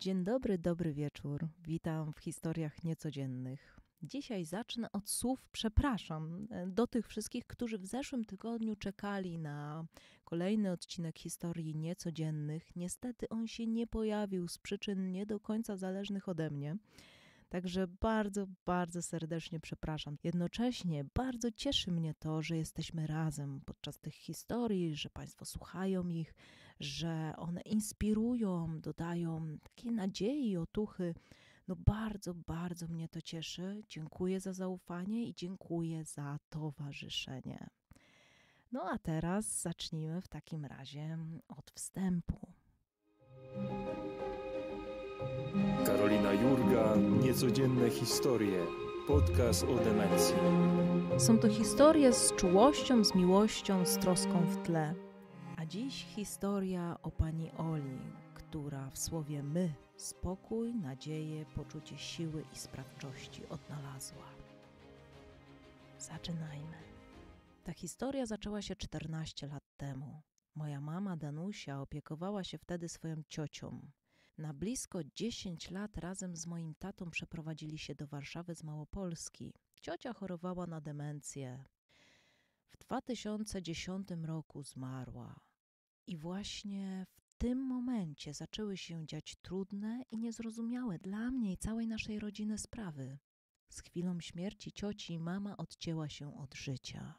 Dzień dobry, dobry wieczór. Witam w historiach niecodziennych. Dzisiaj zacznę od słów przepraszam do tych wszystkich, którzy w zeszłym tygodniu czekali na kolejny odcinek historii niecodziennych. Niestety on się nie pojawił z przyczyn nie do końca zależnych ode mnie. Także bardzo, bardzo serdecznie przepraszam. Jednocześnie bardzo cieszy mnie to, że jesteśmy razem podczas tych historii, że Państwo słuchają ich, że one inspirują, dodają takiej nadziei, otuchy. No bardzo, bardzo mnie to cieszy. Dziękuję za zaufanie i dziękuję za towarzyszenie. No a teraz zacznijmy w takim razie od wstępu. Karolina Jurga, niecodzienne historie, podcast o demencji. Są to historie z czułością, z miłością, z troską w tle dziś historia o pani Oli, która w słowie my spokój, nadzieję, poczucie siły i sprawczości odnalazła. Zaczynajmy. Ta historia zaczęła się 14 lat temu. Moja mama Danusia opiekowała się wtedy swoją ciocią. Na blisko 10 lat razem z moim tatą przeprowadzili się do Warszawy z Małopolski. Ciocia chorowała na demencję. W 2010 roku zmarła. I właśnie w tym momencie zaczęły się dziać trudne i niezrozumiałe dla mnie i całej naszej rodziny sprawy. Z chwilą śmierci cioci mama odcięła się od życia.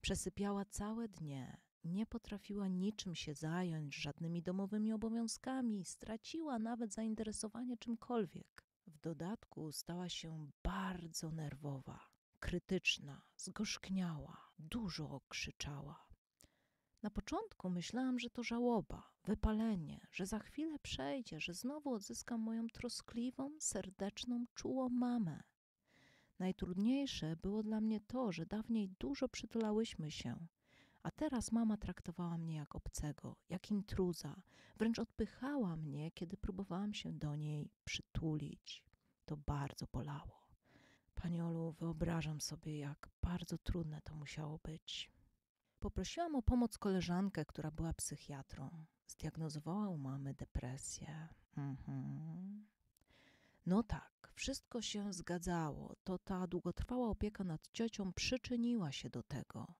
Przesypiała całe dnie, nie potrafiła niczym się zająć, żadnymi domowymi obowiązkami, straciła nawet zainteresowanie czymkolwiek. W dodatku stała się bardzo nerwowa, krytyczna, zgorzkniała, dużo krzyczała. Na początku myślałam, że to żałoba, wypalenie, że za chwilę przejdzie, że znowu odzyskam moją troskliwą, serdeczną, czułą mamę. Najtrudniejsze było dla mnie to, że dawniej dużo przytulałyśmy się, a teraz mama traktowała mnie jak obcego, jak intruza, wręcz odpychała mnie, kiedy próbowałam się do niej przytulić. To bardzo bolało. Paniolu, wyobrażam sobie, jak bardzo trudne to musiało być. Poprosiłam o pomoc koleżankę, która była psychiatrą. Zdiagnozowała u mamy depresję. Mhm. No tak, wszystko się zgadzało. To ta długotrwała opieka nad ciocią przyczyniła się do tego.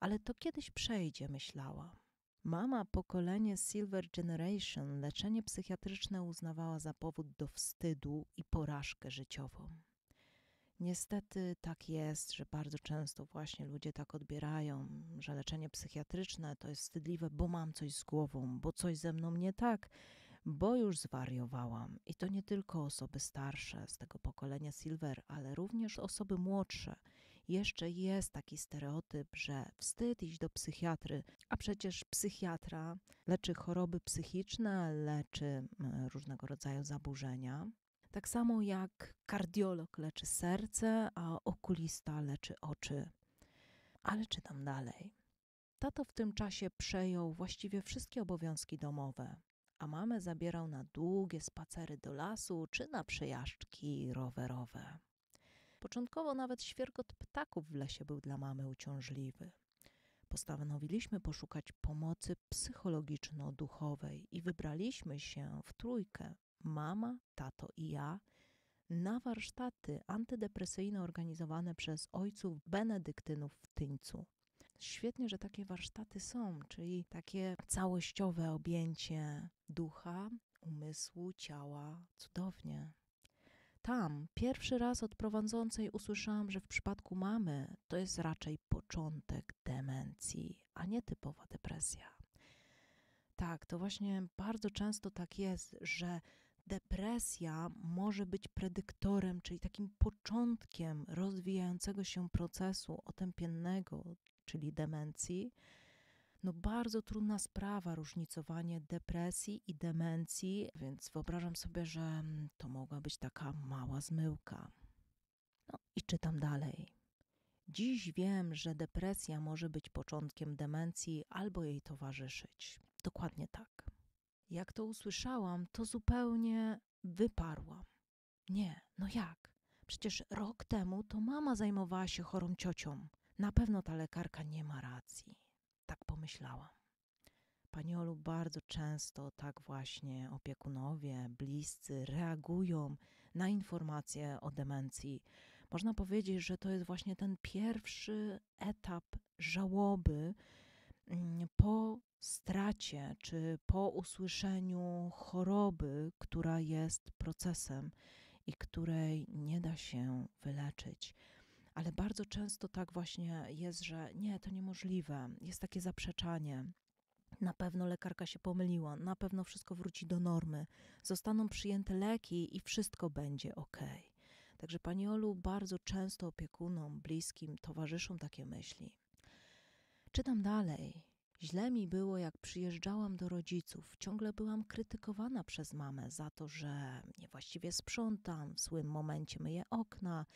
Ale to kiedyś przejdzie, myślała. Mama pokolenie Silver Generation leczenie psychiatryczne uznawała za powód do wstydu i porażkę życiową. Niestety tak jest, że bardzo często właśnie ludzie tak odbierają, że leczenie psychiatryczne to jest wstydliwe, bo mam coś z głową, bo coś ze mną nie tak, bo już zwariowałam. I to nie tylko osoby starsze z tego pokolenia Silver, ale również osoby młodsze. Jeszcze jest taki stereotyp, że wstyd iść do psychiatry, a przecież psychiatra leczy choroby psychiczne, leczy mm, różnego rodzaju zaburzenia. Tak samo jak kardiolog leczy serce, a okulista leczy oczy. Ale czytam dalej. Tato w tym czasie przejął właściwie wszystkie obowiązki domowe, a mamę zabierał na długie spacery do lasu czy na przejażdżki rowerowe. Początkowo nawet świergot ptaków w lesie był dla mamy uciążliwy postanowiliśmy poszukać pomocy psychologiczno-duchowej i wybraliśmy się w trójkę mama, tato i ja na warsztaty antydepresyjne organizowane przez ojców benedyktynów w Tyńcu. Świetnie, że takie warsztaty są, czyli takie całościowe objęcie ducha, umysłu, ciała. Cudownie tam pierwszy raz od prowadzącej usłyszałam, że w przypadku mamy to jest raczej początek demencji, a nie typowa depresja. Tak, to właśnie bardzo często tak jest, że depresja może być predyktorem, czyli takim początkiem rozwijającego się procesu otępiennego, czyli demencji no bardzo trudna sprawa różnicowanie depresji i demencji, więc wyobrażam sobie, że mm, to mogła być taka mała zmyłka. No i czytam dalej. Dziś wiem, że depresja może być początkiem demencji albo jej towarzyszyć. Dokładnie tak. Jak to usłyszałam, to zupełnie wyparłam. Nie, no jak? Przecież rok temu to mama zajmowała się chorą ciocią. Na pewno ta lekarka nie ma racji. Tak pomyślałam. Paniolu, bardzo często tak właśnie opiekunowie, bliscy reagują na informacje o demencji. Można powiedzieć, że to jest właśnie ten pierwszy etap żałoby mm, po stracie czy po usłyszeniu choroby, która jest procesem i której nie da się wyleczyć ale bardzo często tak właśnie jest, że nie, to niemożliwe, jest takie zaprzeczanie. Na pewno lekarka się pomyliła, na pewno wszystko wróci do normy, zostaną przyjęte leki i wszystko będzie ok. Także pani Olu, bardzo często opiekunom, bliskim towarzyszą takie myśli. Czytam dalej. Źle mi było, jak przyjeżdżałam do rodziców. Ciągle byłam krytykowana przez mamę za to, że niewłaściwie sprzątam, w złym momencie myję okna,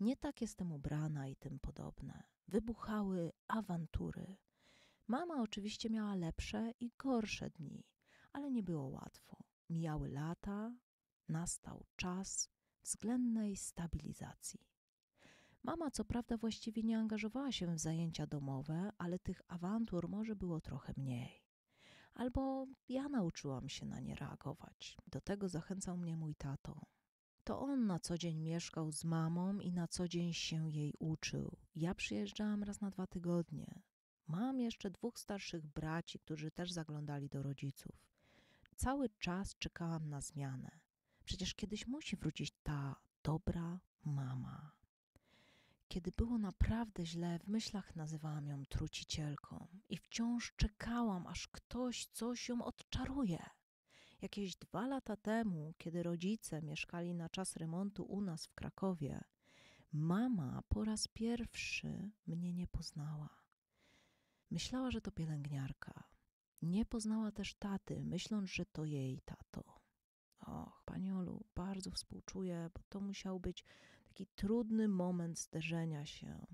nie tak jestem ubrana i tym podobne. Wybuchały awantury. Mama oczywiście miała lepsze i gorsze dni, ale nie było łatwo. Mijały lata, nastał czas względnej stabilizacji. Mama co prawda właściwie nie angażowała się w zajęcia domowe, ale tych awantur może było trochę mniej. Albo ja nauczyłam się na nie reagować. Do tego zachęcał mnie mój tato. To on na co dzień mieszkał z mamą i na co dzień się jej uczył. Ja przyjeżdżałam raz na dwa tygodnie. Mam jeszcze dwóch starszych braci, którzy też zaglądali do rodziców. Cały czas czekałam na zmianę. Przecież kiedyś musi wrócić ta dobra mama. Kiedy było naprawdę źle, w myślach nazywałam ją trucicielką i wciąż czekałam, aż ktoś coś ją odczaruje. Jakieś dwa lata temu, kiedy rodzice mieszkali na czas remontu u nas w Krakowie, mama po raz pierwszy mnie nie poznała. Myślała, że to pielęgniarka. Nie poznała też taty, myśląc, że to jej tato. Och, paniolu, bardzo współczuję, bo to musiał być taki trudny moment zderzenia się.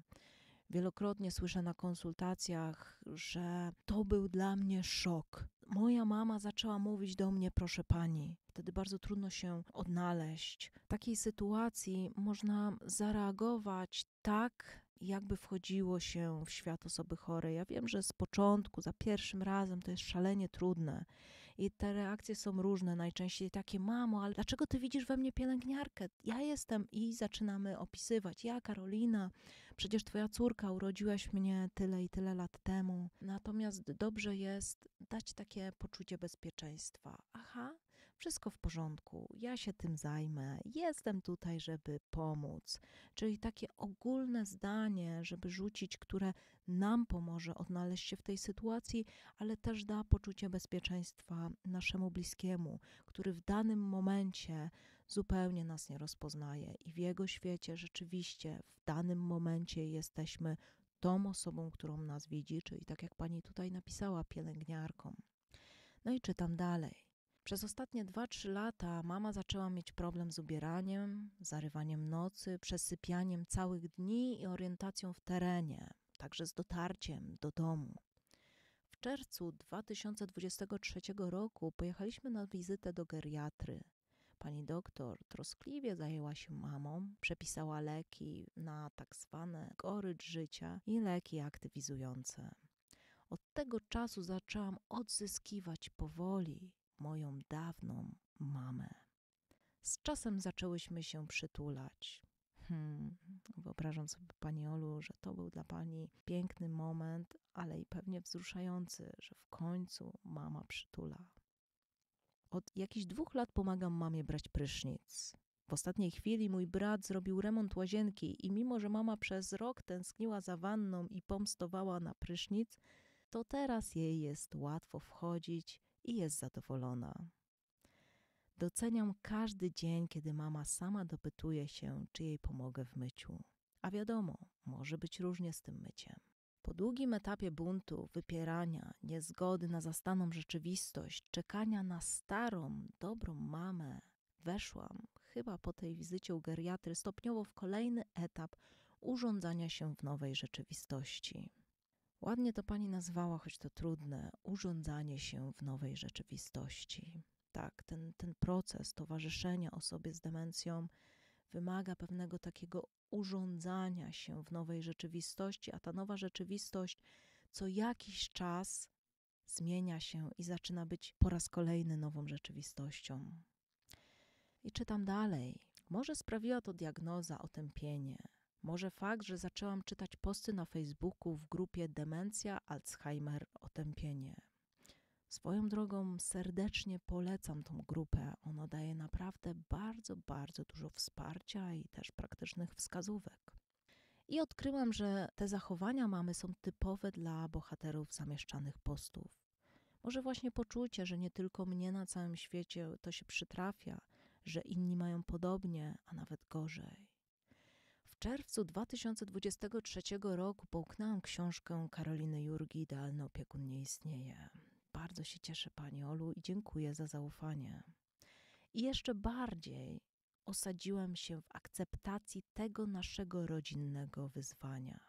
Wielokrotnie słyszę na konsultacjach, że to był dla mnie szok moja mama zaczęła mówić do mnie, proszę pani. Wtedy bardzo trudno się odnaleźć. W takiej sytuacji można zareagować tak, jakby wchodziło się w świat osoby chorej. Ja wiem, że z początku, za pierwszym razem to jest szalenie trudne. I te reakcje są różne, najczęściej takie, mamo, ale dlaczego ty widzisz we mnie pielęgniarkę? Ja jestem i zaczynamy opisywać. Ja, Karolina, przecież twoja córka urodziłaś mnie tyle i tyle lat temu. Natomiast dobrze jest dać takie poczucie bezpieczeństwa. Aha, wszystko w porządku, ja się tym zajmę, jestem tutaj, żeby pomóc. Czyli takie ogólne zdanie, żeby rzucić, które nam pomoże odnaleźć się w tej sytuacji, ale też da poczucie bezpieczeństwa naszemu bliskiemu, który w danym momencie zupełnie nas nie rozpoznaje i w jego świecie rzeczywiście w danym momencie jesteśmy tą osobą, którą nas widzi, czyli tak jak pani tutaj napisała, pielęgniarką. No i czytam dalej. Przez ostatnie 2-3 lata mama zaczęła mieć problem z ubieraniem, zarywaniem nocy, przesypianiem całych dni i orientacją w terenie, także z dotarciem do domu. W czerwcu 2023 roku pojechaliśmy na wizytę do geriatry. Pani doktor troskliwie zajęła się mamą, przepisała leki na tak zwane gorycz życia i leki aktywizujące. Od tego czasu zaczęłam odzyskiwać powoli moją dawną mamę. Z czasem zaczęłyśmy się przytulać. Hmm, wyobrażam sobie Pani Olu, że to był dla Pani piękny moment, ale i pewnie wzruszający, że w końcu mama przytula. Od jakichś dwóch lat pomagam mamie brać prysznic. W ostatniej chwili mój brat zrobił remont łazienki i mimo, że mama przez rok tęskniła za wanną i pomstowała na prysznic, to teraz jej jest łatwo wchodzić i jest zadowolona. Doceniam każdy dzień, kiedy mama sama dopytuje się, czy jej pomogę w myciu. A wiadomo, może być różnie z tym myciem. Po długim etapie buntu, wypierania, niezgody na zastaną rzeczywistość, czekania na starą, dobrą mamę, weszłam, chyba po tej wizycie u geriatry, stopniowo w kolejny etap urządzania się w nowej rzeczywistości. Ładnie to pani nazwała, choć to trudne, urządzanie się w nowej rzeczywistości. Tak, ten, ten proces towarzyszenia osobie z demencją wymaga pewnego takiego urządzania się w nowej rzeczywistości, a ta nowa rzeczywistość co jakiś czas zmienia się i zaczyna być po raz kolejny nową rzeczywistością. I czytam dalej. Może sprawiła to diagnoza otępienie, może fakt, że zaczęłam czytać posty na Facebooku w grupie Demencja, Alzheimer, Otępienie. Swoją drogą serdecznie polecam tą grupę. Ona daje naprawdę bardzo, bardzo dużo wsparcia i też praktycznych wskazówek. I odkryłam, że te zachowania mamy są typowe dla bohaterów zamieszczanych postów. Może właśnie poczucie, że nie tylko mnie na całym świecie to się przytrafia, że inni mają podobnie, a nawet gorzej czerwcu 2023 roku połknęłam książkę Karoliny Jurgi Idealny opiekun nie istnieje. Bardzo się cieszę Pani Olu i dziękuję za zaufanie. I jeszcze bardziej osadziłam się w akceptacji tego naszego rodzinnego wyzwania.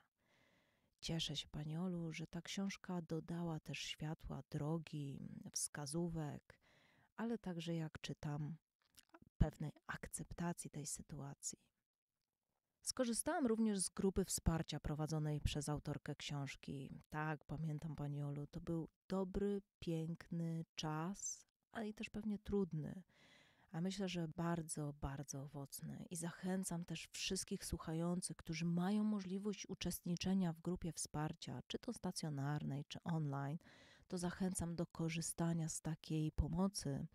Cieszę się, Pani Olu, że ta książka dodała też światła, drogi, wskazówek, ale także jak czytam, pewnej akceptacji tej sytuacji. Skorzystałam również z grupy wsparcia prowadzonej przez autorkę książki. Tak, pamiętam pani Olu, to był dobry, piękny czas, ale i też pewnie trudny. A myślę, że bardzo, bardzo owocny. I zachęcam też wszystkich słuchających, którzy mają możliwość uczestniczenia w grupie wsparcia, czy to stacjonarnej, czy online, to zachęcam do korzystania z takiej pomocy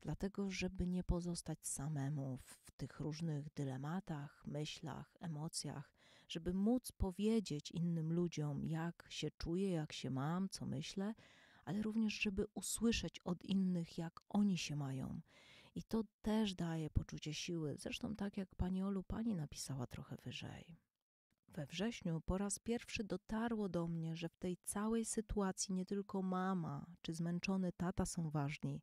dlatego żeby nie pozostać samemu w tych różnych dylematach, myślach, emocjach, żeby móc powiedzieć innym ludziom, jak się czuję, jak się mam, co myślę, ale również, żeby usłyszeć od innych, jak oni się mają. I to też daje poczucie siły, zresztą tak jak pani Olu pani napisała trochę wyżej. We wrześniu po raz pierwszy dotarło do mnie, że w tej całej sytuacji nie tylko mama czy zmęczony tata są ważni,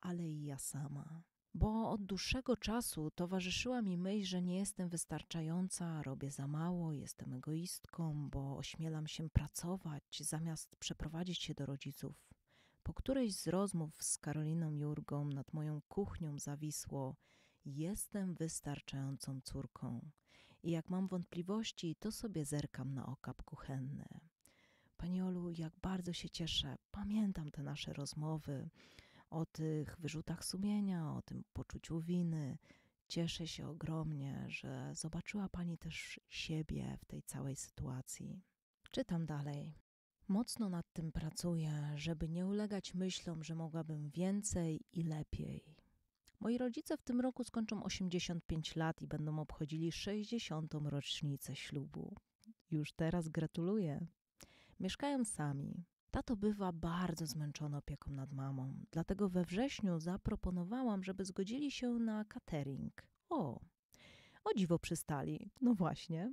ale i ja sama. Bo od dłuższego czasu towarzyszyła mi myśl, że nie jestem wystarczająca, robię za mało, jestem egoistką, bo ośmielam się pracować zamiast przeprowadzić się do rodziców. Po którejś z rozmów z Karoliną Jurgą nad moją kuchnią zawisło: Jestem wystarczającą córką. I jak mam wątpliwości, to sobie zerkam na okap kuchenny. Pani Olu, jak bardzo się cieszę. Pamiętam te nasze rozmowy o tych wyrzutach sumienia, o tym poczuciu winy. Cieszę się ogromnie, że zobaczyła Pani też siebie w tej całej sytuacji. Czytam dalej. Mocno nad tym pracuję, żeby nie ulegać myślom, że mogłabym więcej i lepiej. Moi rodzice w tym roku skończą 85 lat i będą obchodzili 60. rocznicę ślubu. Już teraz gratuluję. Mieszkają sami. Tato bywa bardzo zmęczona opieką nad mamą, dlatego we wrześniu zaproponowałam, żeby zgodzili się na catering. O, o dziwo przystali. No właśnie.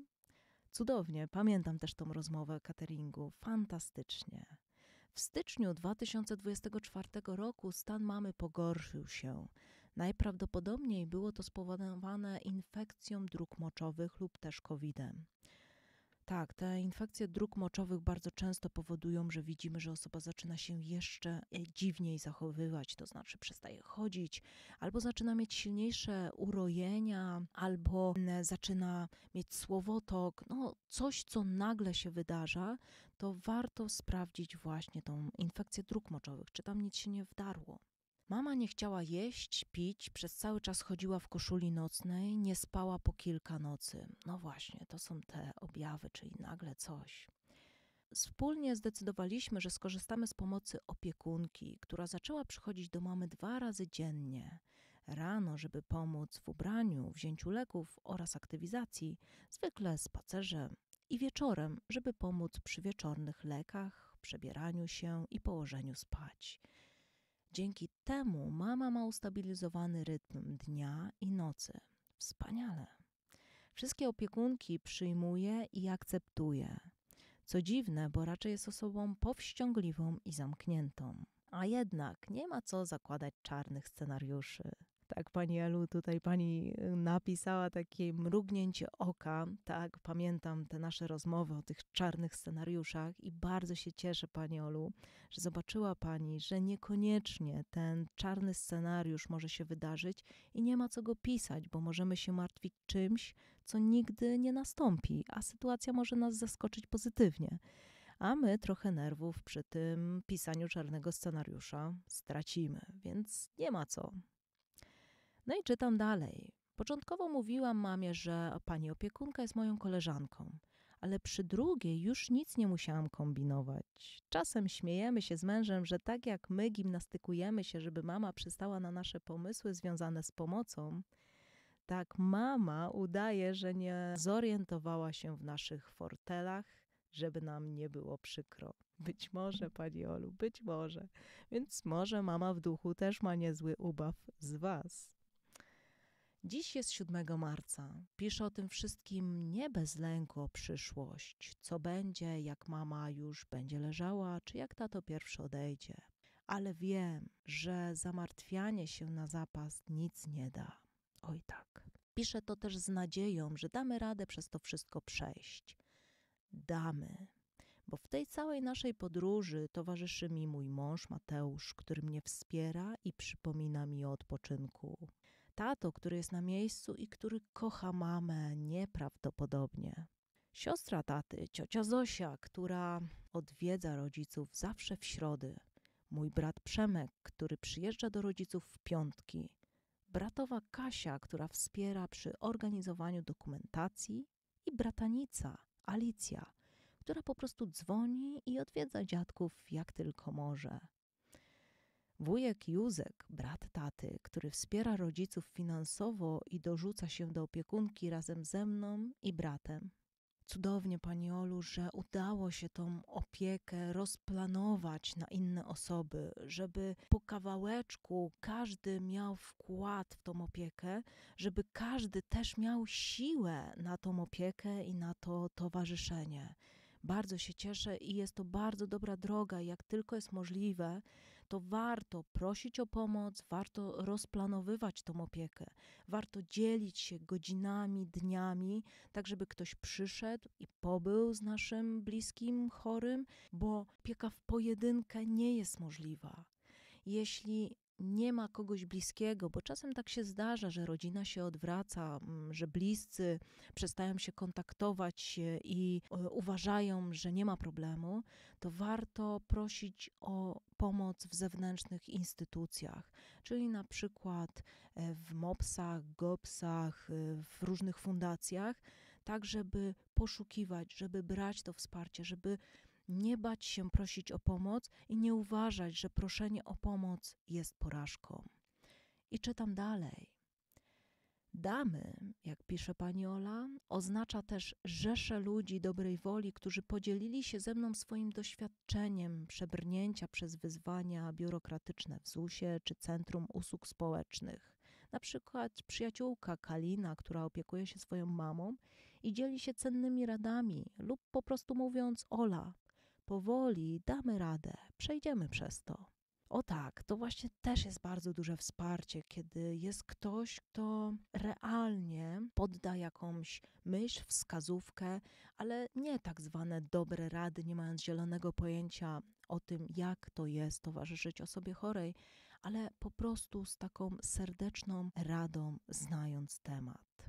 Cudownie, pamiętam też tą rozmowę cateringu. Fantastycznie. W styczniu 2024 roku stan mamy pogorszył się. Najprawdopodobniej było to spowodowane infekcją dróg moczowych lub też COVID-em. Tak, te infekcje dróg moczowych bardzo często powodują, że widzimy, że osoba zaczyna się jeszcze e, dziwniej zachowywać, to znaczy przestaje chodzić, albo zaczyna mieć silniejsze urojenia, albo mm, zaczyna mieć słowotok. No, coś, co nagle się wydarza, to warto sprawdzić właśnie tą infekcję dróg moczowych, czy tam nic się nie wdarło. Mama nie chciała jeść, pić, przez cały czas chodziła w koszuli nocnej, nie spała po kilka nocy. No właśnie, to są te objawy, czyli nagle coś. Wspólnie zdecydowaliśmy, że skorzystamy z pomocy opiekunki, która zaczęła przychodzić do mamy dwa razy dziennie. Rano, żeby pomóc w ubraniu, wzięciu leków oraz aktywizacji, zwykle spacerze, i wieczorem, żeby pomóc przy wieczornych lekach, przebieraniu się i położeniu spać. Dzięki temu mama ma ustabilizowany rytm dnia i nocy. Wspaniale. Wszystkie opiekunki przyjmuje i akceptuje. Co dziwne, bo raczej jest osobą powściągliwą i zamkniętą. A jednak nie ma co zakładać czarnych scenariuszy tak, pani Elu, tutaj pani y, napisała takie mrugnięcie oka, tak, pamiętam te nasze rozmowy o tych czarnych scenariuszach i bardzo się cieszę, pani Olu, że zobaczyła pani, że niekoniecznie ten czarny scenariusz może się wydarzyć i nie ma co go pisać, bo możemy się martwić czymś, co nigdy nie nastąpi, a sytuacja może nas zaskoczyć pozytywnie a my trochę nerwów przy tym pisaniu czarnego scenariusza stracimy, więc nie ma co. No i czytam dalej. Początkowo mówiłam mamie, że pani opiekunka jest moją koleżanką, ale przy drugiej już nic nie musiałam kombinować. Czasem śmiejemy się z mężem, że tak jak my gimnastykujemy się, żeby mama przystała na nasze pomysły związane z pomocą, tak mama udaje, że nie zorientowała się w naszych fortelach, żeby nam nie było przykro. Być może, pani Olu, być może. Więc może mama w duchu też ma niezły ubaw z was. Dziś jest 7 marca. Piszę o tym wszystkim nie bez lęku o przyszłość, co będzie, jak mama już będzie leżała, czy jak tato pierwszy odejdzie. Ale wiem, że zamartwianie się na zapas nic nie da. Oj tak. Piszę to też z nadzieją, że damy radę przez to wszystko przejść. Damy bo w tej całej naszej podróży towarzyszy mi mój mąż Mateusz, który mnie wspiera i przypomina mi o odpoczynku. Tato, który jest na miejscu i który kocha mamę nieprawdopodobnie. Siostra taty, ciocia Zosia, która odwiedza rodziców zawsze w środy. Mój brat Przemek, który przyjeżdża do rodziców w piątki. Bratowa Kasia, która wspiera przy organizowaniu dokumentacji. I bratanica, Alicja, która po prostu dzwoni i odwiedza dziadków jak tylko może. Wujek Józek, brat taty, który wspiera rodziców finansowo i dorzuca się do opiekunki razem ze mną i bratem. Cudownie, pani Olu, że udało się tą opiekę rozplanować na inne osoby, żeby po kawałeczku każdy miał wkład w tą opiekę, żeby każdy też miał siłę na tą opiekę i na to towarzyszenie. Bardzo się cieszę i jest to bardzo dobra droga, jak tylko jest możliwe, to warto prosić o pomoc, warto rozplanowywać tą opiekę, warto dzielić się godzinami, dniami, tak żeby ktoś przyszedł i pobył z naszym bliskim chorym, bo opieka w pojedynkę nie jest możliwa. Jeśli nie ma kogoś bliskiego, bo czasem tak się zdarza, że rodzina się odwraca, mm, że bliscy przestają się kontaktować e, i e, uważają, że nie ma problemu, to warto prosić o pomoc w zewnętrznych instytucjach, czyli na przykład e, w MOPS-ach, GOPS-ach, w różnych fundacjach, tak żeby poszukiwać, żeby brać to wsparcie, żeby nie bać się prosić o pomoc i nie uważać, że proszenie o pomoc jest porażką. I czytam dalej. Damy, jak pisze pani Ola, oznacza też rzesze ludzi dobrej woli, którzy podzielili się ze mną swoim doświadczeniem przebrnięcia przez wyzwania biurokratyczne w ZUS-ie czy Centrum Usług Społecznych. Na przykład przyjaciółka Kalina, która opiekuje się swoją mamą i dzieli się cennymi radami, lub po prostu mówiąc: Ola, powoli damy radę, przejdziemy przez to. O tak, to właśnie też jest bardzo duże wsparcie, kiedy jest ktoś, kto realnie podda jakąś myśl, wskazówkę, ale nie tak zwane dobre rady, nie mając zielonego pojęcia o tym, jak to jest towarzyszyć osobie chorej, ale po prostu z taką serdeczną radą, znając temat.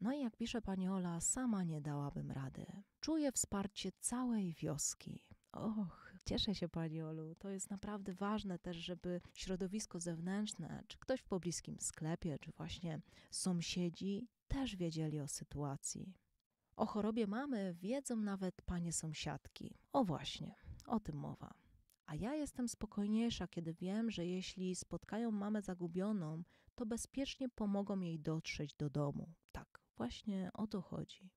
No i jak pisze pani Ola, sama nie dałabym rady. Czuję wsparcie całej wioski. Och, cieszę się Pani Olu. To jest naprawdę ważne też, żeby środowisko zewnętrzne, czy ktoś w pobliskim sklepie, czy właśnie sąsiedzi też wiedzieli o sytuacji. O chorobie mamy wiedzą nawet panie sąsiadki. O właśnie, o tym mowa. A ja jestem spokojniejsza, kiedy wiem, że jeśli spotkają mamę zagubioną, to bezpiecznie pomogą jej dotrzeć do domu. Tak, właśnie o to chodzi.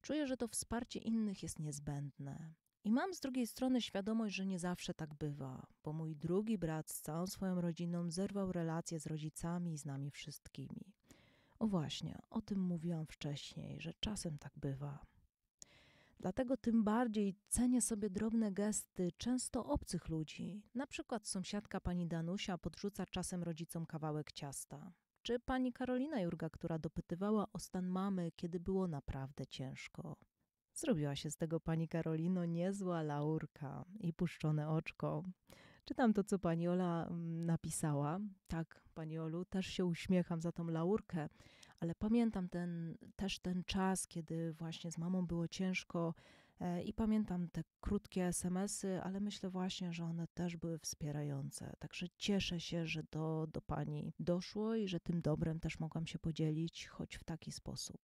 Czuję, że to wsparcie innych jest niezbędne. I mam z drugiej strony świadomość, że nie zawsze tak bywa, bo mój drugi brat z całą swoją rodziną zerwał relacje z rodzicami i z nami wszystkimi. O właśnie, o tym mówiłam wcześniej, że czasem tak bywa. Dlatego tym bardziej cenię sobie drobne gesty często obcych ludzi. Na przykład sąsiadka pani Danusia podrzuca czasem rodzicom kawałek ciasta czy pani Karolina Jurga, która dopytywała o stan mamy, kiedy było naprawdę ciężko. Zrobiła się z tego pani Karolino niezła laurka i puszczone oczko. Czytam to, co pani Ola mm, napisała. Tak, pani Olu, też się uśmiecham za tą laurkę, ale pamiętam ten, też ten czas, kiedy właśnie z mamą było ciężko, E, I pamiętam te krótkie SMS-y, ale myślę właśnie, że one też były wspierające. Także cieszę się, że do, do Pani doszło i że tym dobrem też mogłam się podzielić, choć w taki sposób.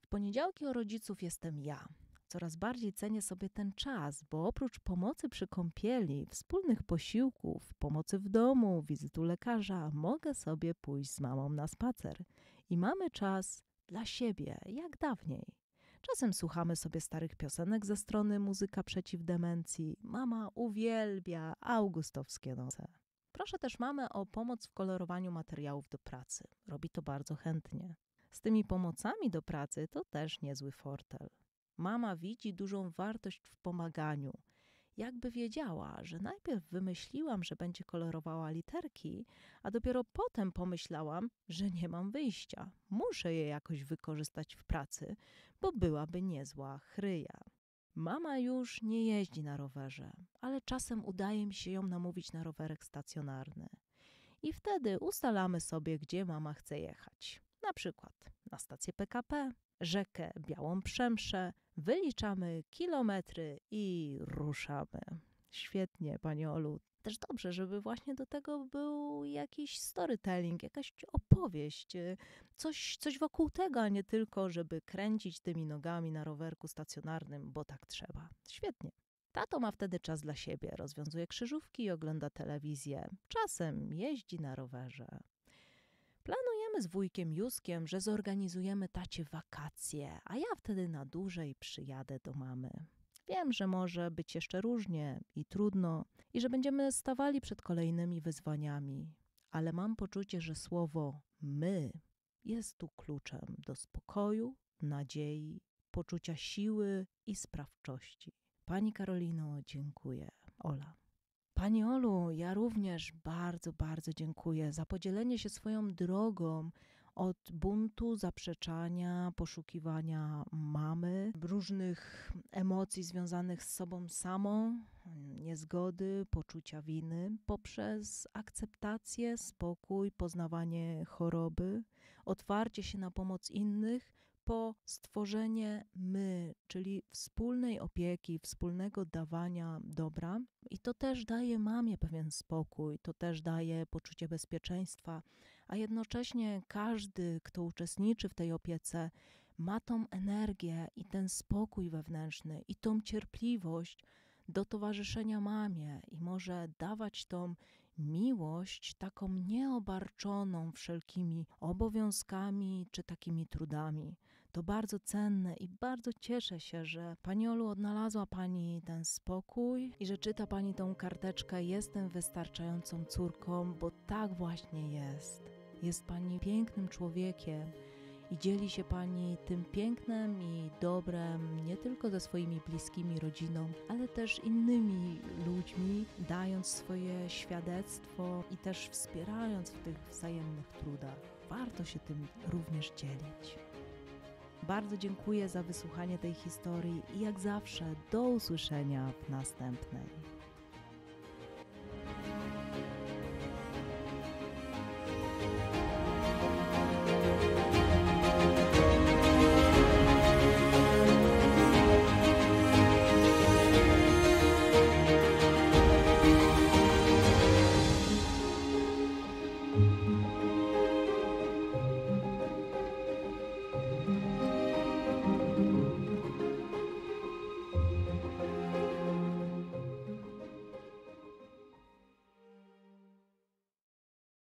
W poniedziałki o rodziców jestem ja. Coraz bardziej cenię sobie ten czas, bo oprócz pomocy przy kąpieli, wspólnych posiłków, pomocy w domu, wizytu lekarza, mogę sobie pójść z mamą na spacer. I mamy czas dla siebie, jak dawniej. Czasem słuchamy sobie starych piosenek ze strony Muzyka Przeciw Demencji. Mama uwielbia augustowskie noce. Proszę też mamę o pomoc w kolorowaniu materiałów do pracy. Robi to bardzo chętnie. Z tymi pomocami do pracy to też niezły fortel. Mama widzi dużą wartość w pomaganiu, jakby wiedziała, że najpierw wymyśliłam, że będzie kolorowała literki, a dopiero potem pomyślałam, że nie mam wyjścia, muszę je jakoś wykorzystać w pracy, bo byłaby niezła chryja. Mama już nie jeździ na rowerze, ale czasem udaje mi się ją namówić na rowerek stacjonarny. I wtedy ustalamy sobie, gdzie mama chce jechać na przykład na stację PKP, rzekę Białą Przemszę, wyliczamy kilometry i ruszamy. Świetnie, Pani Olu. Też dobrze, żeby właśnie do tego był jakiś storytelling, jakaś opowieść, y, coś, coś wokół tego, a nie tylko, żeby kręcić tymi nogami na rowerku stacjonarnym, bo tak trzeba. Świetnie. Tato ma wtedy czas dla siebie, rozwiązuje krzyżówki i ogląda telewizję. Czasem jeździ na rowerze. Planujemy z wujkiem Józkiem, że zorganizujemy tacie wakacje, a ja wtedy na dłużej przyjadę do mamy. Wiem, że może być jeszcze różnie i trudno, i że będziemy stawali przed kolejnymi wyzwaniami, ale mam poczucie, że słowo my jest tu kluczem do spokoju, nadziei, poczucia siły i sprawczości. Pani Karolino, dziękuję. Ola. Pani Olu, ja również bardzo, bardzo dziękuję za podzielenie się swoją drogą od buntu, zaprzeczania, poszukiwania mamy, różnych emocji związanych z sobą samą, niezgody, poczucia winy, poprzez akceptację, spokój, poznawanie choroby, otwarcie się na pomoc innych, po stworzenie my, czyli wspólnej opieki, wspólnego dawania dobra. I to też daje mamie pewien spokój, to też daje poczucie bezpieczeństwa, a jednocześnie każdy, kto uczestniczy w tej opiece, ma tą energię i ten spokój wewnętrzny i tą cierpliwość do towarzyszenia mamie i może dawać tą miłość taką nieobarczoną wszelkimi obowiązkami czy takimi trudami to bardzo cenne i bardzo cieszę się, że Pani Olu odnalazła Pani ten spokój i że czyta Pani tą karteczkę Jestem wystarczającą córką, bo tak właśnie jest. Jest Pani pięknym człowiekiem i dzieli się Pani tym pięknem i dobrem nie tylko ze swoimi bliskimi rodziną, ale też innymi ludźmi, dając swoje świadectwo i też wspierając w tych wzajemnych trudach. Warto się tym również dzielić. Bardzo dziękuję za wysłuchanie tej historii i jak zawsze do usłyszenia w następnej.